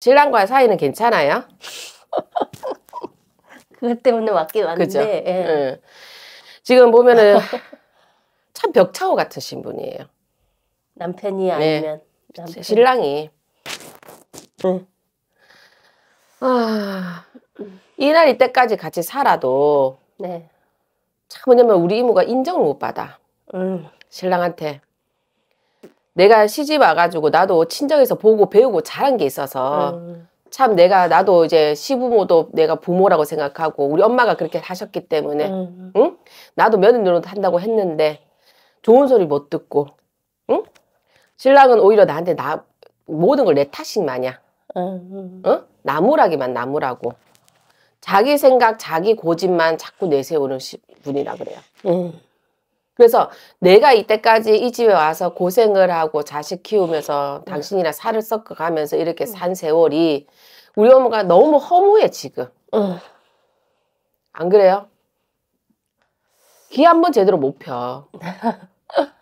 신랑과 의 사이는 괜찮아요? 그것 때문에 왔긴 왔는데 예. 예. 지금 보면은 참 벽차고 같으신 분이에요. 남편이 네. 아니면 남편. 신랑이 응. 네. 아 이날 이때까지 같이 살아도 네. 참 뭐냐면 우리 이모가 인정을 못 받아 음. 신랑한테 내가 시집 와가지고 나도 친정에서 보고 배우고 잘한 게 있어서 음. 참 내가 나도 이제 시부모도 내가 부모라고 생각하고 우리 엄마가 그렇게 하셨기 때문에 음. 응? 나도 며느리 로릇 한다고 했는데 좋은 소리 못 듣고 응? 신랑은 오히려 나한테 나 모든 걸 내 탓인 마냥 음. 응? 나무라기만 나무라고 자기 생각 자기 고집만 자꾸 내세우는 분이라 그래요. 음. 그래서 내가 이때까지 이 집에 와서 고생을 하고 자식 키우면서 네. 당신이랑 살을 섞어 가면서 이렇게 네. 산 세월이 우리 엄마가 너무 허무해 지금. 안 그래요? 귀 한 번 제대로 못 펴.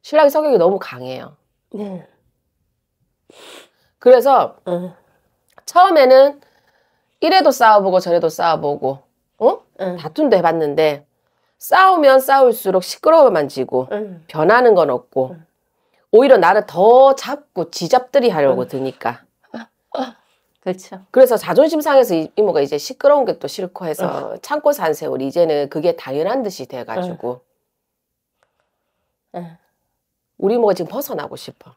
신랑이 성격이 너무 강해요. 네. 그래서 처음에는 이래도 싸워보고 저래도 싸워보고 어? 응. 다툼도 해봤는데 싸우면 싸울수록 시끄러워만 지고 음. 변하는 건 없고 음. 오히려 나를 더 잡고 지잡들이 하려고 음. 드니까 그렇죠. 그래서 자존심 상해서 이모가 이제 시끄러운 게 또 싫고 해서 참고 산 세월이 제는 그게 당연한 듯이 돼가지고 우리 이모가 지금 벗어나고 싶어.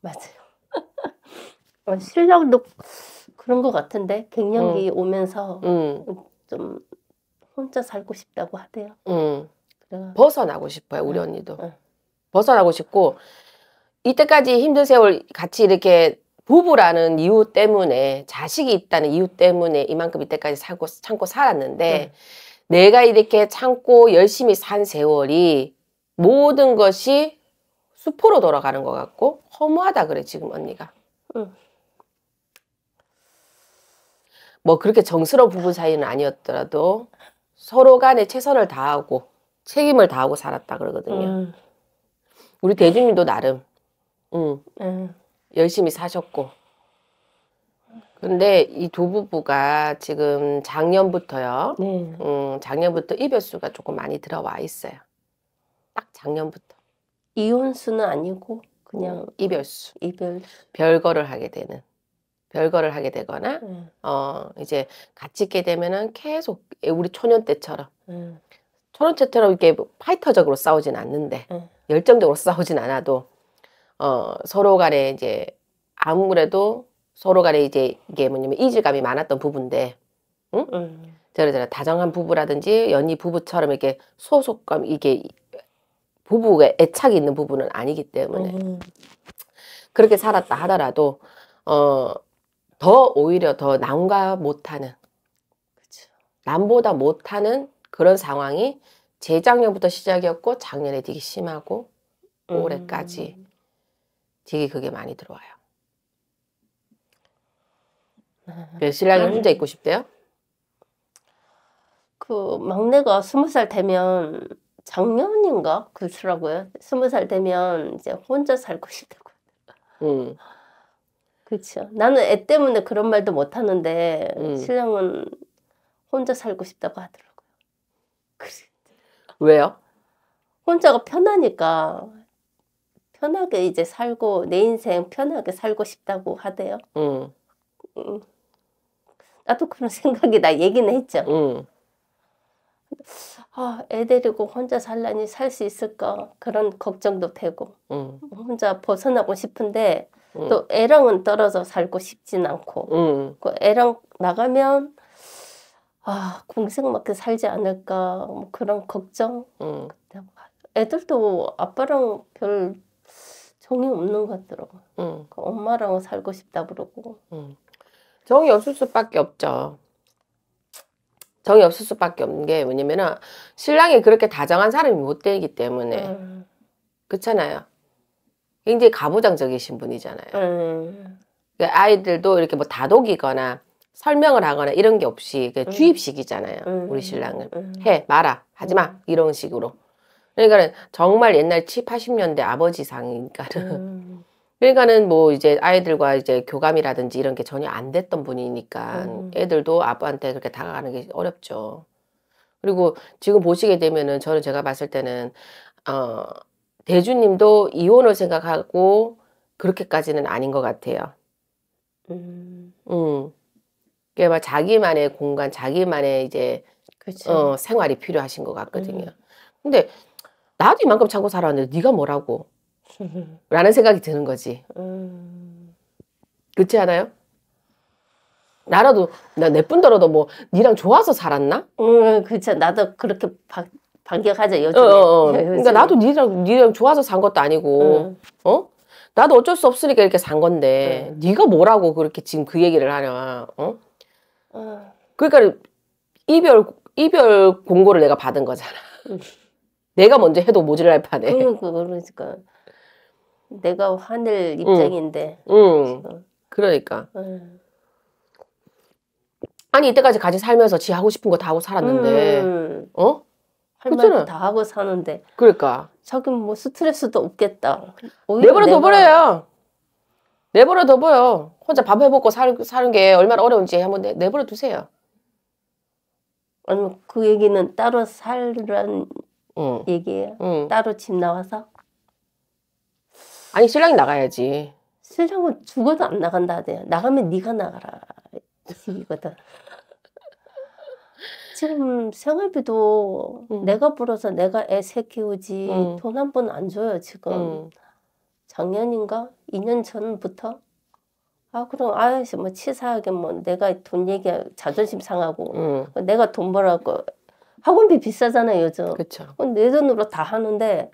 맞아요. 신랑도 어, 그런 것 같은데 갱년기 오면서 좀 혼자 살고 싶다고 하대요. 음. 그래 벗어나고 싶어요, 우리 언니도. 응. 벗어나고 싶고, 이때까지 힘든 세월 같이 이렇게 부부라는 이유 때문에, 자식이 있다는 이유 때문에 이만큼 이때까지 살고, 참고 살았는데, 응. 내가 이렇게 참고 열심히 산 세월이 모든 것이 수포로 돌아가는 것 같고, 허무하다 그래, 지금 언니가. 응. 뭐 그렇게 정스러운 부부 사이는 아니었더라도 서로 간에 최선을 다하고 책임을 다하고 살았다 그러거든요. 음. 우리 대주님도 나름 음, 음. 열심히 사셨고. 근데 이 두 부부가 지금 작년부터요. 네. 음, 작년부터 이별수가 조금 많이 들어와 있어요. 딱 작년부터. 이혼수는 아니고 그냥 이별수. 이별 별거를 하게 되는. 별거를 하게 되거나 음. 어 이제 같이 있게 되면은 계속 우리 초년 때처럼 음. 초년 때처럼 이렇게 뭐 파이터적으로 싸우진 않는데 음. 열정적으로 싸우진 않아도 어 서로 간에 이제 아무래도 서로 간에 이제 이게 뭐냐면 이질감이 많았던 부분인데 응? 음. 저러저러 다정한 부부라든지 연이 부부처럼 이렇게 소속감 이게 부부의 애착이 있는 부분은 아니기 때문에 음. 그렇게 살았다 하더라도 어더 오히려 더 남과 못하는 남보다 못하는 그런 상황이 재작년부터 시작이었고 작년에 되게 심하고 올해까지 음. 되게 그게 많이 들어와요. 왜 신랑이 혼자 있고 싶대요? 그 막내가 스무 살 되면 작년인가 그러더라고요. 스무 살 되면 이제 혼자 살고 싶다고. 음. 그렇죠. 나는 애 때문에 그런 말도 못 하는데 음. 신랑은 혼자 살고 싶다고 하더라고요. 그래. 왜요? 혼자가 편하니까 편하게 이제 살고 내 인생 편하게 살고 싶다고 하대요. 음. 음. 나도 그런 생각이 나 얘기는 했죠. 음. 아, 애 데리고 혼자 살라니 살 수 있을까 그런 걱정도 되고 음. 혼자 벗어나고 싶은데 음. 또 애랑은 떨어져 살고 싶진 않고 음. 그 애랑 나가면 아 공생맞게 살지 않을까 뭐 그런 걱정 음. 애들도 아빠랑 별 정이 없는 것같더라고 음. 그 엄마랑 살고 싶다 그러고 정이 없을 수밖에 없죠 정이 없을 수밖에 없는 게 뭐냐면은 신랑이 그렇게 다정한 사람이 못 되기 때문에 음. 그렇잖아요 굉장히 가부장적이신 분이잖아요. 음. 그러니까 아이들도 이렇게 뭐 다독이거나 설명을 하거나 이런 게 없이 그냥 음. 주입식이잖아요. 음. 우리 신랑은 음. 해 말아 하지 마 음. 이런 식으로. 그러니까는 정말 옛날 7, 80년대 아버지상이니까는. 그러니까는 뭐 이제 아이들과 이제 교감이라든지 이런 게 전혀 안 됐던 분이니까 음. 애들도 아빠한테 그렇게 다가가는 게 어렵죠. 그리고 지금 보시게 되면은 저는 제가 봤을 때는 어 대주님도 이혼을 생각하고 그렇게까지는 아닌 것 같아요. 음. 음. 그러니 자기만의 공간, 자기만의 이제 어, 생활이 필요하신 것 같거든요. 음. 근데 나도 이만큼 참고 살아는데 네가 뭐라고? 라는 생각이 드는 거지. 음. 그렇지 않아요? 나라도 나 내뿐더러도 뭐 니랑 좋아서 살았나? 음, 그렇 나도 그렇게 바, 반격하죠 요즘에. 어, 어. 어. 네, 그러니까 나도 니랑 니랑 좋아서 산 것도 아니고, 음. 어? 나도 어쩔 수 없으니까 이렇게 산 건데, 음. 네가 뭐라고 그렇게 지금 그 얘기를 하냐, 어? 음. 그러니까 이별 이별 공고를 내가 받은 거잖아. 내가 먼저 해도 모질랄 판에. 그러니까, 그러니까 내가 화낼 입장인데. 응. 그러니까. 아니 이때까지 같이 살면서 지 하고 싶은 거 다 하고 살았는데, 어? 할말다 하고 사는데. 그러니까. 자기 뭐 스트레스도 없겠다. 내버려 둬버려요. 내버려 둬버려. 혼자 밥 해먹고 사는, 사는 게 얼마나 어려운지 한번 내, 내버려 두세요. 아니그 얘기는 따로 살란 응. 얘기예요? 응. 따로 집 나와서? 아니 신랑이 나가야지. 신랑은 죽어도 안 나간다 하대요. 나가면 네가 나가라 식이거든. 지금 생활비도 음. 내가 벌어서 내가 애새 키우지 음. 돈한 번 안 줘요 지금 작년인가 2년 전부터 아 그럼 아씨 뭐 치사하게 뭐 내가 돈 얘기 자존심 상하고 내가 돈 벌라고 학원비 비싸잖아요 요즘 그쵸. 내 돈으로 다 하는데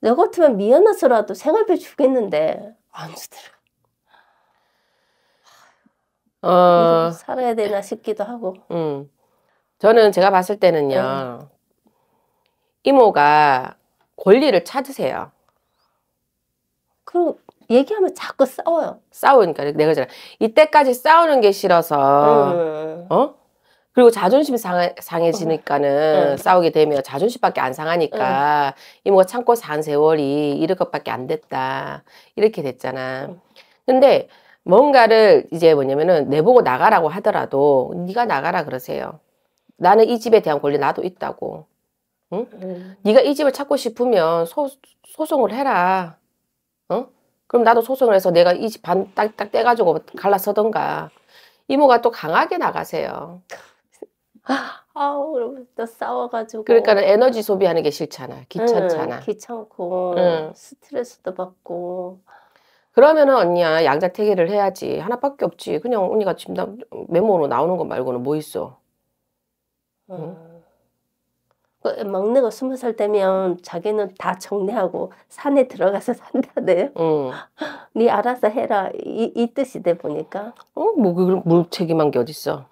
내 같으면 미안해서라도 생활비 주겠는데 안 주더라. 어... 살아야 되나 싶기도 하고. 음. 저는 제가 봤을 때는요. 네. 이모가 권리를 찾으세요. 그럼 얘기하면 자꾸 싸워요. 싸우니까 내가 잖아 이때까지 싸우는 게 싫어서 음. 어 그리고 자존심 상해, 상해지니까는 음. 싸우게 되면 자존심밖에 안 상하니까 음. 이모가 참고 산 세월이 이럴 것밖에 안 됐다 이렇게 됐잖아. 근데 뭔가를 이제 뭐냐면은 내보고 나가라고 하더라도 네가 나가라 그러세요. 나는 이 집에 대한 권리 나도 있다고. 응? 음. 네가 이 집을 찾고 싶으면 소, 소송을 해라. 응? 그럼 나도 소송을 해서 내가 이 집 반딱딱 떼가지고 갈라서던가. 이모가 또 강하게 나가세요. 아 그러면 또 싸워가지고. 그러니까 에너지 소비하는 게 싫잖아. 귀찮잖아. 응, 귀찮고 응. 스트레스도 받고. 그러면은 언니야 양자택일을 해야지 하나밖에 없지. 그냥 언니가 지금 메모로 나오는 것 말고는 뭐 있어? 어. 막내가 스무 살 되면 자기는 다 정리하고 산에 들어가서 산다네요. 응. 네 알아서 해라 이, 이 뜻이 돼 보니까. 어, 뭐그 무책임한 게 어딨어?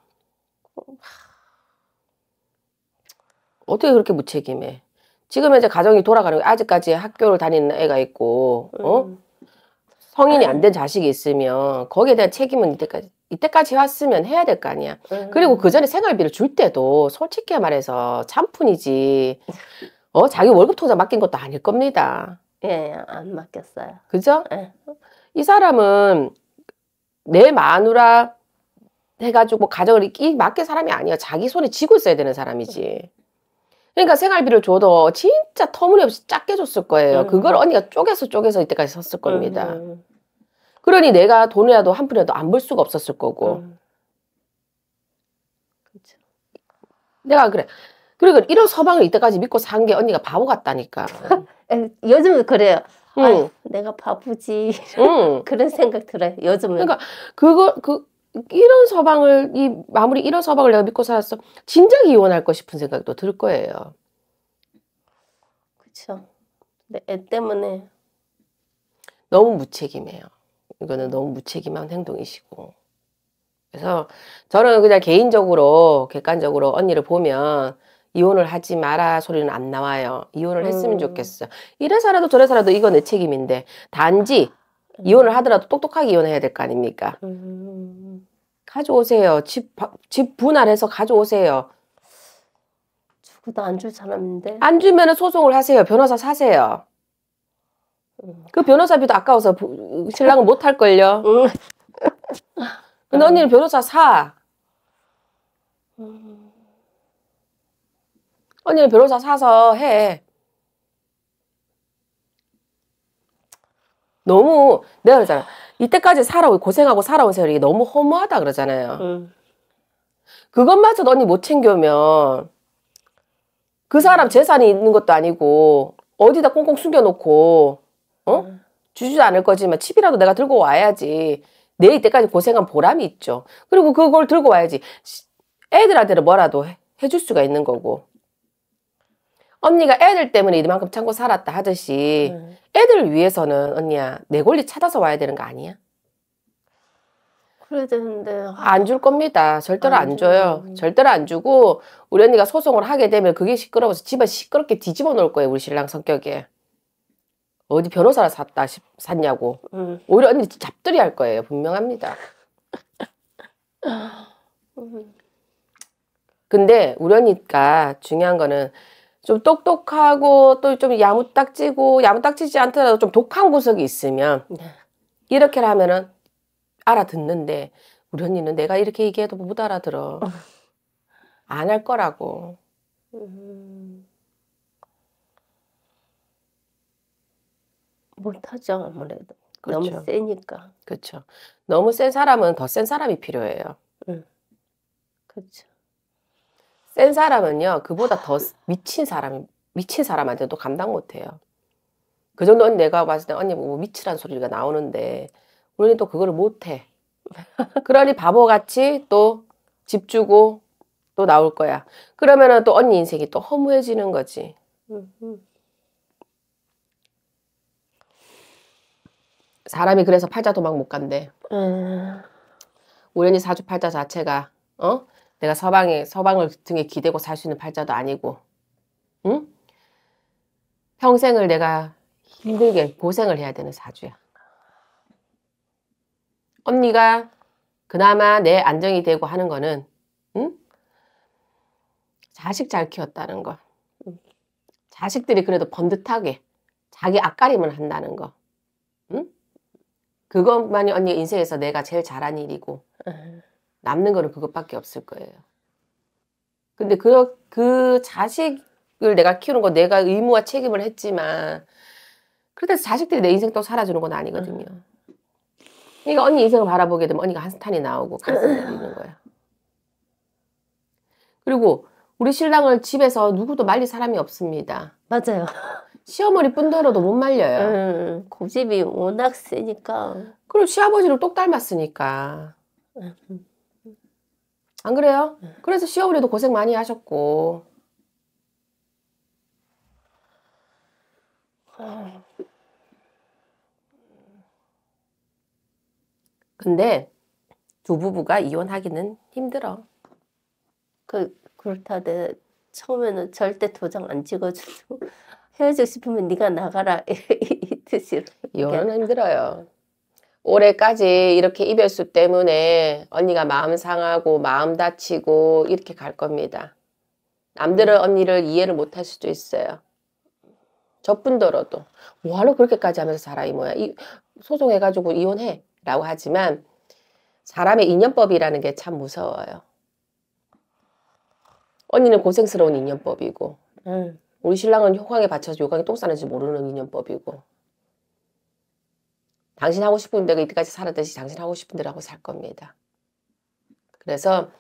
어떻게 그렇게 무책임해? 지금 이제 가정이 돌아가는 거 아직까지 학교를 다니는 애가 있고, 어? 음. 성인이 안된 음. 자식이 있으면 거기에 대한 책임은 이때까지 이때까지 왔으면 해야 될 거 아니야. 음. 그리고 그 전에 생활비를 줄 때도 솔직히 말해서 참푼이지. 어, 자기 월급 통장 맡긴 것도 아닐 겁니다. 예, 안 맡겼어요. 그죠? 예. 이 사람은 내 마누라 해가지고 가정을 이 맡길 사람이 아니야. 자기 손에 쥐고 있어야 되는 사람이지. 그러니까 생활비를 줘도 진짜 터무니없이 작게 줬을 거예요. 음. 그걸 언니가 쪼개서 쪼개서 이때까지 썼을 겁니다. 음. 그러니 내가 돈이라도 한 푼이라도 안 벌 수가 없었을 거고. 음. 그렇죠. 내가 그래. 그리고 이런 서방을 이때까지 믿고 산 게 언니가 바보 같다니까. 요즘은 그래요. 응. 아유, 내가 바쁘지. 응. 그런 생각 들어요. 요즘은. 그러니까 그거 그 이런 서방을 이 마무리 이런 서방을 내가 믿고 살았어. 진작 이혼할 거 싶은 생각도 들 거예요. 그렇죠. 애 때문에 너무 무책임해요. 이거는 너무 무책임한 행동이시고. 그래서 저는 그냥 개인적으로 객관적으로 언니를 보면 이혼을 하지 마라 소리는 안 나와요. 이혼을 했으면 음. 좋겠어. 이래서라도 저래서라도 이건내 책임인데 단지 이혼을 하더라도 똑똑하게 이혼해야 될 거 아닙니까? 음. 가져오세요. 집, 집 분할해서 가져오세요. 주고도 안 줄 사람인데. 안 주면 소송을 하세요. 변호사 사세요. 그 변호사비도 아까워서 신랑은 못할 걸요. 근데 언니는 변호사 사. 언니는 변호사 사서 해. 너무 내가 그러잖아. 이때까지 살아오고 고생하고 살아온 세월이 너무 허무하다 그러잖아요. 그것마저도 언니 못 챙겨면 그 사람 재산이 있는 것도 아니고 어디다 꽁꽁 숨겨놓고 어? 음. 주지도 않을 거지만 칩이라도 내가 들고 와야지. 내 이때까지 고생한 보람이 있죠. 그리고 그걸 들고 와야지. 애들한테는 뭐라도 해, 해줄 수가 있는 거고. 언니가 애들 때문에 이만큼 참고 살았다 하듯이 음. 애들 위해서는 언니야 내 권리 찾아서 와야 되는 거 아니야? 그래야 되는데 안 줄 겁니다. 절대로 안, 안 줘요. 절대로 안 주고 우리 언니가 소송을 하게 되면 그게 시끄러워서 집안 시끄럽게 뒤집어 놓을 거예요 우리 신랑 성격에. 어디 변호사를 샀다 싶, 샀냐고. 음. 오히려 언니 잡들이 할 거예요. 분명합니다. 근데 우리 언니가 중요한 거는 좀 똑똑하고 또 좀 야무딱지고 야무딱지지 않더라도 좀 독한 구석이 있으면 네. 이렇게 하면은 알아듣는데 우리 언니는 내가 이렇게 얘기해도 못 알아들어. 어. 안할 거라고. 음. 못하죠 아무래도 그렇죠. 너무 세니까 그렇죠 너무 센 사람은 더 센 사람이 필요해요 응. 그렇죠 센 사람은요 그보다 더 미친 사람이 미친 사람한테 도 감당 못해요 그 정도는 내가 봤을 때 언니 뭐 미치란 소리가 나오는데 우리는 또그거 못해 그러니 바보같이 또 집 주고 또 나올 거야 그러면은 또 언니 인생이 또 허무해지는 거지 응, 응. 사람이 그래서 팔자 도망 못 간대. 음. 우연히 사주 팔자 자체가 어 내가 서방에 서방을 등에 기대고 살 수 있는 팔자도 아니고, 응? 평생을 내가 힘들게 고생을 해야 되는 사주야. 언니가 그나마 내 안정이 되고 하는 거는, 응? 자식 잘 키웠다는 거. 자식들이 그래도 번듯하게 자기 앞가림을 한다는 거. 그것만이 언니 인생에서 내가 제일 잘한 일이고 음. 남는 거는 그것밖에 없을 거예요. 근데 그, 그 자식을 내가 키우는 거 내가 의무와 책임을 했지만 그렇다고 자식들이 내 인생 또 살아주는 건 아니거든요. 음. 그러니까 언니 인생을 바라보게 되면 언니가 한스탄이 나오고 가슴이 내리는 거야. 그리고 우리 신랑을 집에서 누구도 말릴 사람이 없습니다. 맞아요. 시어머니뿐더러도 못 말려요. 음, 고집이 워낙 세니까. 그리 시아버지를 똑 닮았으니까. 안 그래요? 그래서 시어머니도 고생 많이 하셨고. 근데 두 부부가 이혼하기는 힘들어. 그 그렇다대 처음에는 절대 도장 안 찍어주고 헤어지고 싶으면 네가 나가라 이 뜻이로. 이혼은 힘들어요. 올해까지 이렇게 이별수 때문에 언니가 마음 상하고 마음 다치고 이렇게 갈 겁니다. 남들은 음. 언니를 이해를 못할 수도 있어요. 저뿐더러도 뭐하러 그렇게까지 하면서 살아 이 뭐야 이 소송해가지고 이혼해 라고 하지만 사람의 인연법이라는 게 참 무서워요. 언니는 고생스러운 인연법이고 음. 우리 신랑은 효광에 받쳐서 요강에똥 싸는지 모르는 인연법이고 당신 하고 싶은 데가 이때까지 살았듯이 당신 하고 싶은 대로 하고 살 겁니다. 그래서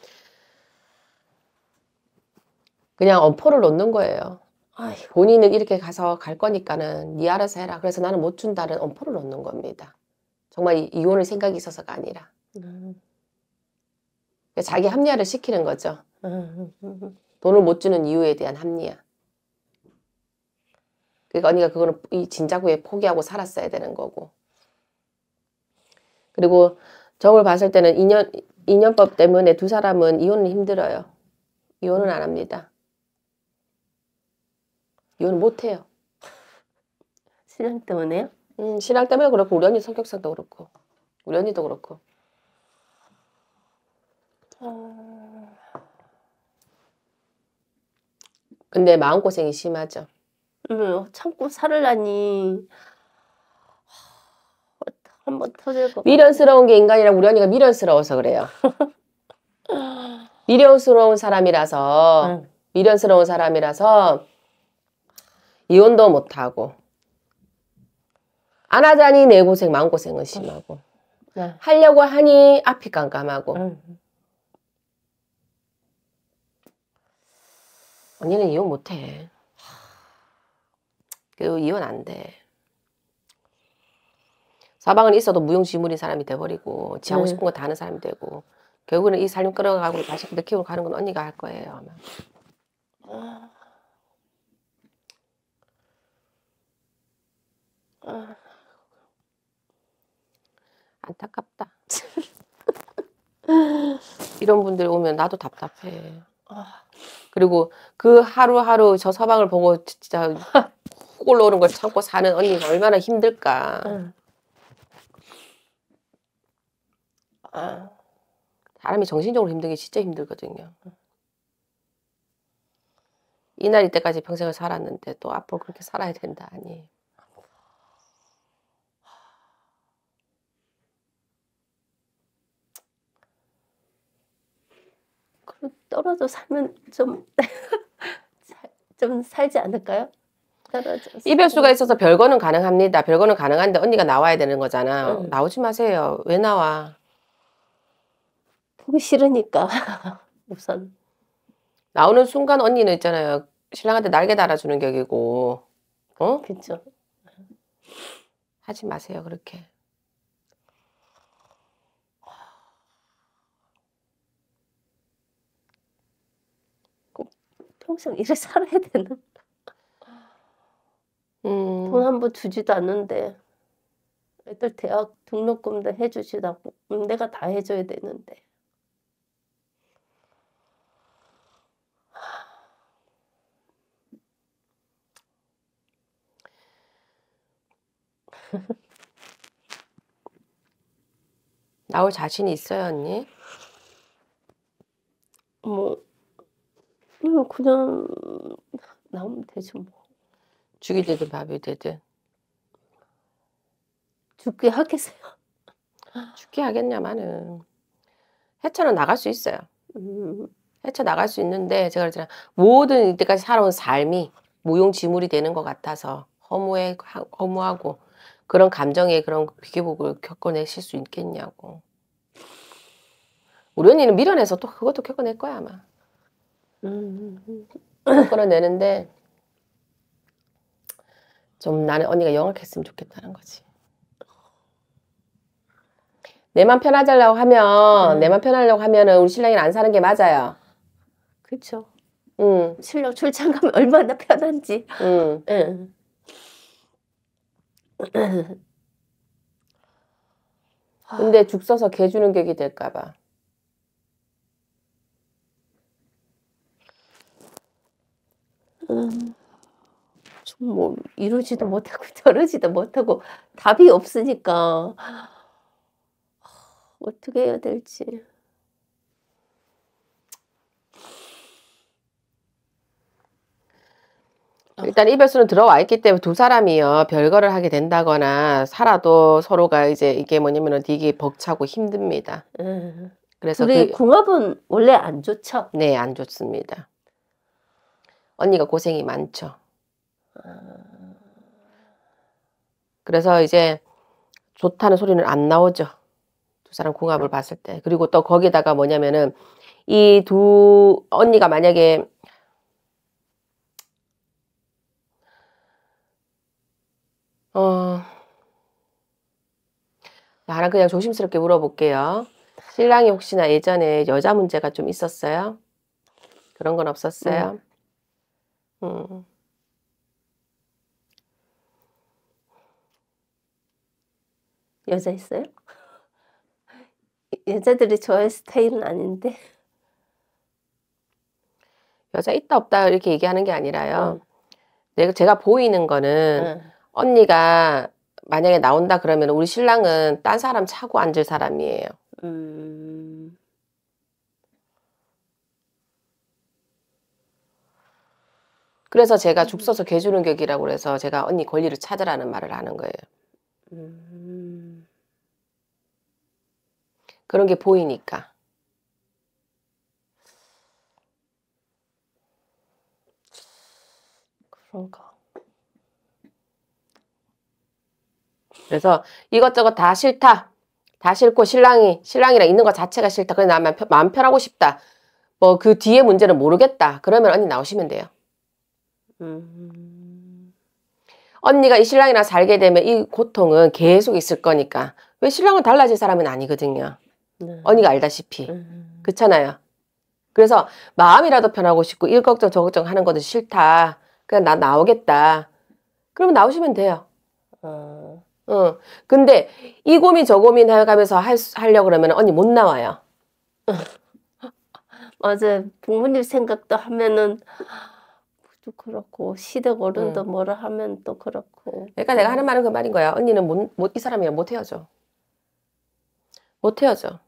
그냥 엄포를 놓는 거예요. 본인은 이렇게 가서 갈 거니까는 네 알아서 해라. 그래서 나는 못 준다는 엄포를 놓는 겁니다. 정말 이혼을 생각이 있어서가 아니라 음. 자기 합리화를 시키는 거죠. 음. 돈을 못 주는 이유에 대한 합리화. 그러니까 언니가 그거는 이 진작후에 포기하고 살았어야 되는 거고. 그리고 정을 봤을 때는 인연, 인연법 때문에 두 사람은 이혼은 힘들어요. 이혼은 안 합니다. 이혼 못해요. 신랑 때문에요? 음, 신랑 때문에 그렇고 우리 언니 성격상도 그렇고 우리 언니도 그렇고 음. 근데 마음고생이 심하죠 참고 살을라니 한번 터질 거. 미련스러운 게 인간이라 우리 언니가 미련스러워서 그래요. 미련스러운 사람이라서 응. 미련스러운 사람이라서 이혼도 못하고 안 하자니 내 고생 마음 고생은 심하고 응. 네. 하려고 하니 앞이 깜깜하고 응. 언니는 이혼 못해. 그 이혼 안 돼. 사방은 있어도 무용지물인 사람이 돼버리고 지 하고 네. 싶은 거 다 하는 사람이 되고 결국에는 이삶 끌어가고 자식들 키우고 가는 건 언니가 할 거예요 아마. 안타깝다. 이런 분들 오면 나도 답답해. 아. 그리고 그 하루하루 저 서방을 보고 진짜 속 올라오는 걸 참고 사는 언니가 얼마나 힘들까. 아. 사람이 정신적으로 힘든 게 진짜 힘들거든요. 이 날 이때까지 평생을 살았는데 또 앞으로 그렇게 살아야 된다 아니. 떨어져 살면 좀, 좀 살지 않을까요? 떨어졌어. 이별수가 있어서 별거는 가능합니다. 별거는 가능한데 언니가 나와야 되는 거잖아. 응. 나오지 마세요. 왜 나와? 보기 싫으니까 우선. 나오는 순간 언니는 있잖아요. 신랑한테 날개 달아주는 격이고. 어? 그쵸. 하지 마세요. 그렇게. 평생 이래 살아야 되는 음. 돈한 번 주지도 않는데 애들 대학 등록금도 해주지도 않고 음, 내가 다 해줘야 되는데 나올 자신 있어요 언니? 뭐 음, 그냥 나오면 되지 뭐 죽이 되든 밥이 되든. 죽게 하겠어요? 죽게 하겠냐마는. 해쳐는 나갈 수 있어요. 음. 헤 나갈 수 있는데 제가 그랬잖아 모든 이때까지 살아온 삶이 무용지물이 되는 것 같아서 허무해 허무하고 그런 감정에 그런 비교복을 겪어내실 수 있겠냐고. 우리 언니는 밀어내서 또 그것도 겪어낼 거야 아마. 겪어내는데 음. 좀 나는 언니가 영악했으면 좋겠다는 거지. 내만 편하자려고 하면 음. 내만 편하려고 하면은 우리 신랑이랑 안 사는 게 맞아요. 그렇죠. 음. 신랑 출장 가면 얼마나 편한지. 음. 근데 죽 써서 개 주는 격이 될까봐. 음. 뭐 이러지도 못하고 저러지도 못하고 답이 없으니까 어떻게 해야 될지. 아. 일단 이별수는 들어와 있기 때문에 두 사람이요 별거를 하게 된다거나 살아도 서로가 이제 이게 뭐냐면 되게 벅차고 힘듭니다. 음. 그래서 우리 그, 궁합은 원래 안 좋죠? 네, 안 좋습니다. 언니가 고생이 많죠. 그래서 이제 좋다는 소리는 안 나오죠. 두 사람 궁합을 봤을 때. 그리고 또 거기다가 뭐냐면은 이 두 언니가 만약에 어 나랑 그냥 조심스럽게 물어볼게요. 신랑이 혹시나 예전에 여자 문제가 좀 있었어요? 그런 건 없었어요? 음. 음. 여자 있어요? 여자들이 저의 스타일은 아닌데. 여자 있다 없다 이렇게 얘기하는 게 아니라요. 내가 제가 보이는 거는 응. 언니가 만약에 나온다 그러면 우리 신랑은 딴 사람 차고 앉을 사람이에요. 음... 그래서 제가 죽서서 음. 개주는 격이라고 해서 제가 언니 권리를 찾으라는 말을 하는 거예요. 음... 그런 게 보이니까. 그런가. 그래서 이것저것 다 싫다. 다 싫고 신랑이 신랑이랑 있는 것 자체가 싫다. 그래서 나만 마음 편하고 싶다. 뭐 그 뒤에 문제는 모르겠다. 그러면 언니 나오시면 돼요. 음... 언니가 이 신랑이랑 살게 되면 이 고통은 계속 있을 거니까 왜 신랑은 달라질 사람은 아니거든요. 네. 언니가 알다시피 음. 음. 그렇잖아요. 그래서 마음이라도 편하고 싶고 일 걱정 저 걱정 하는 것도 싫다. 그냥 나 나오겠다. 그러면 나오시면 돼요. 어. 어. 근데 이 고민 저 고민 해가면서 할, 하려 그러면 언니 못 나와요. 맞아 부모님 생각도 하면은 또 그렇고 시댁 어른도 응. 뭐라 하면 또 그렇고. 그러니까 내가 하는 말은 그 말인 거야. 언니는 못, 못이 사람이랑 못 헤어져. 못 헤어져.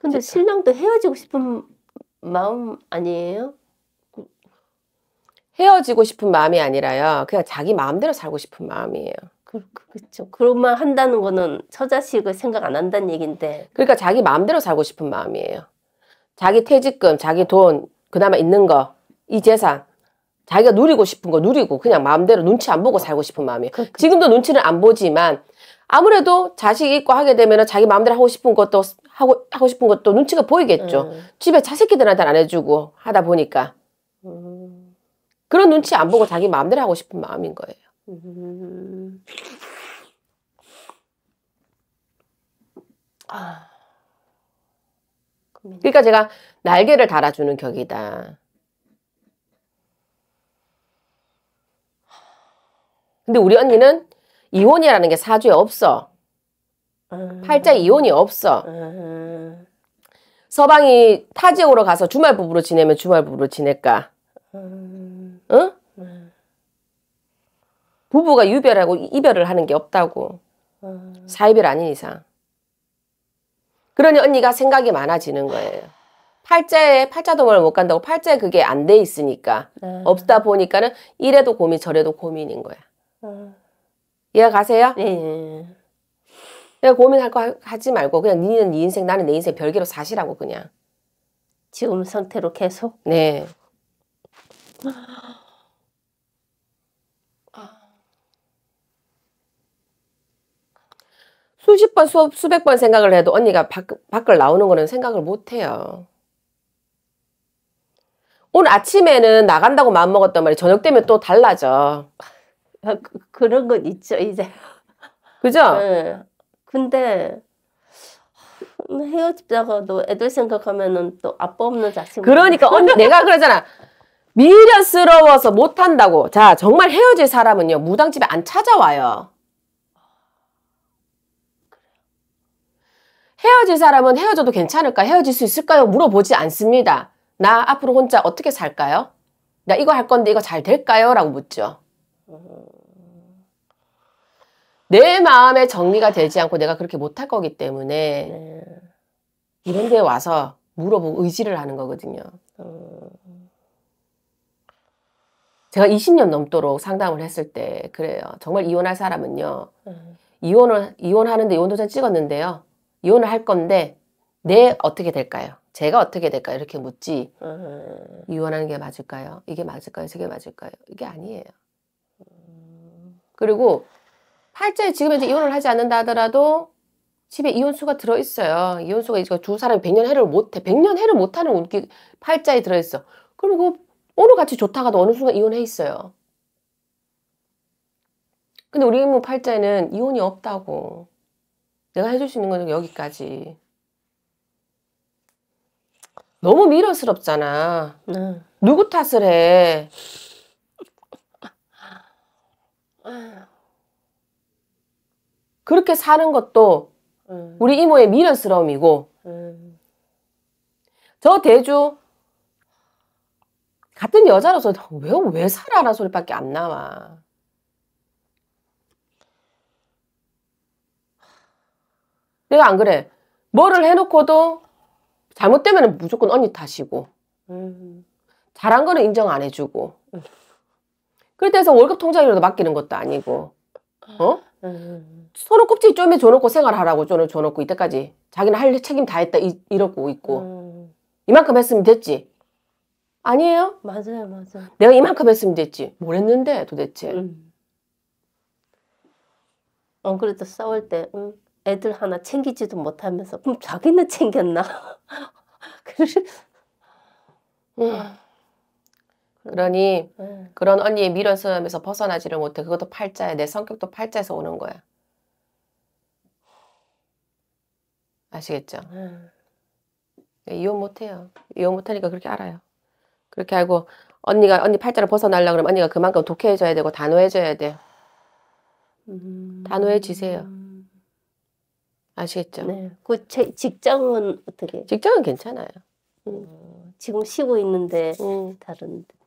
근데 신랑도 헤어지고 싶은 마음 아니에요? 그 헤어지고 싶은 마음이 아니라요. 그냥 자기 마음대로 살고 싶은 마음이에요. 그, 그렇죠. 그런 말 한다는 거는 처자식을 생각 안 한다는 얘긴데. 그러니까 자기 마음대로 살고 싶은 마음이에요. 자기 퇴직금, 자기 돈, 그나마 있는 거, 이 재산. 자기가 누리고 싶은 거 누리고 그냥 마음대로 눈치 안 보고 살고 싶은 마음이에요. 그, 그, 지금도 눈치를 안 보지만 아무래도 자식 있고 하게 되면 자기 마음대로 하고 싶은 것도 하고 하고 싶은 것도 눈치가 보이겠죠. 음. 집에 자식들한테 안 해주고 하다 보니까 음. 그런 눈치 안 보고 자기 마음대로 하고 싶은 마음인 거예요. 음. 아. 그러니까 제가 날개를 달아주는 격이다. 근데 우리 언니는 이혼이라는게 사주에 없어. 음. 팔자 이혼이 없어. 음. 서방이 타 지역으로 가서 주말 부부로 지내면 주말 부부로 지낼까? 음. 응? 부부가 유별하고 이별을 하는 게 없다고. 사이별 아닌 이상. 그러니 언니가 생각이 많아지는 거예요. 팔자에 팔자도 말을 못 간다고 팔자에 그게 안 돼 있으니까 없다 보니까는 이래도 고민 저래도 고민인 거야. 이해가세요? 예, 예, 예. 내가 고민할 거 하지 말고 그냥 니는 네 인생 나는 내 인생 별개로 사시라고 그냥. 지금 상태로 계속? 네. 수십 번, 수, 수백 번 생각을 해도 언니가 밖, 밖을 나오는 거는 생각을 못 해요. 오늘 아침에는 나간다고 마음먹었단 말이에요. 저녁 되면 또 달라져. 어, 그, 그런 건 있죠 이제. 그죠? 네. 근데 헤어지다가도 애들 생각하면은 또 아빠 없는 자식. 그러니까 언니 내가 그러잖아. 미련스러워서 못한다고. 자 정말 헤어질 사람은요 무당집에 안 찾아와요. 헤어질 사람은 헤어져도 괜찮을까? 헤어질 수 있을까요? 물어보지 않습니다. 나 앞으로 혼자 어떻게 살까요? 나 이거 할 건데 이거 잘 될까요? 라고 묻죠. 음. 내 마음에 정리가 되지 않고 내가 그렇게 못할 거기 때문에 네. 이런 데 와서 물어보고 의지를 하는 거거든요. 음. 제가 20년 넘도록 상담을 했을 때 그래요. 정말 이혼할 사람은요. 음. 이혼을 이혼하는데 이혼 도장 찍었는데요. 이혼을 할 건데 내 어떻게 될까요? 제가 어떻게 될까요? 이렇게 묻지. 이혼하는 게 맞을까요? 이게 맞을까요? 저게 맞을까요? 이게 아니에요. 그리고 팔자에 지금 이제 이혼을 하지 않는다 하더라도 집에 이혼수가 들어있어요. 이혼수가 이제 두 사람이 백년 해를 못해. 백년 해를 못하는 운기 팔자에 들어있어. 그러면 그오 같이 좋다가도 어느 순간 이혼해 있어요. 근데 우리 뭐 팔자에는 이혼이 없다고. 내가 해줄 수 있는 건 여기까지. 너무 미련스럽잖아. 응. 네. 누구 탓을 해? 아. 그렇게 사는 것도 음. 우리 이모의 미련스러움이고 음. 저 대주 같은 여자로서 왜, 왜 살아라 소리밖에 안 나와. 내가 안 그래. 뭐를 해놓고도 잘못되면 무조건 언니 탓이고 음. 잘한 거는 인정 안 해주고 그렇다서 월급 통장이라도 맡기는 것도 아니고 어? 음. 서로 껍질 쪼매 줘놓고 생활하라고 저는 줘놓고 이때까지 자기는 할 책임 다 했다 이, 러고 있고 음. 이만큼 했으면 됐지 아니에요? 맞아요 맞아요 내가 이만큼 했으면 됐지 뭘 했는데 도대체 음. 안 그래도 싸울 때 응, 애들 하나 챙기지도 못하면서 그럼 자기는 챙겼나? 그래 음. 그러니 음. 그런 언니의 밀어서움에서 벗어나지를 못해. 그것도 팔자야. 내 성격도 팔자에서 오는 거야. 아시겠죠? 음. 이혼 못해요. 이혼 못하니까 그렇게 알아요. 그렇게 알고 언니가 언니 팔자를 벗어나려 고 그러면 언니가 그만큼 독해져야 되고 단호해져야 돼. 음. 단호해지세요. 아시겠죠? 네. 그 제, 직장은 어떻게? 직장은 괜찮아요. 지금 쉬고 있는데 다른데.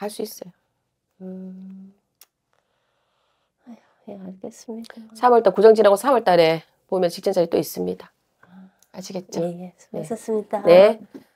갈수 있어요. 음. 예, 알겠습니다. 3월달 고정 지나고 3월달에 보면 직전 자리 또 있습니다. 아, 아시겠죠? 예, 예. 수고하습니다 네. 네.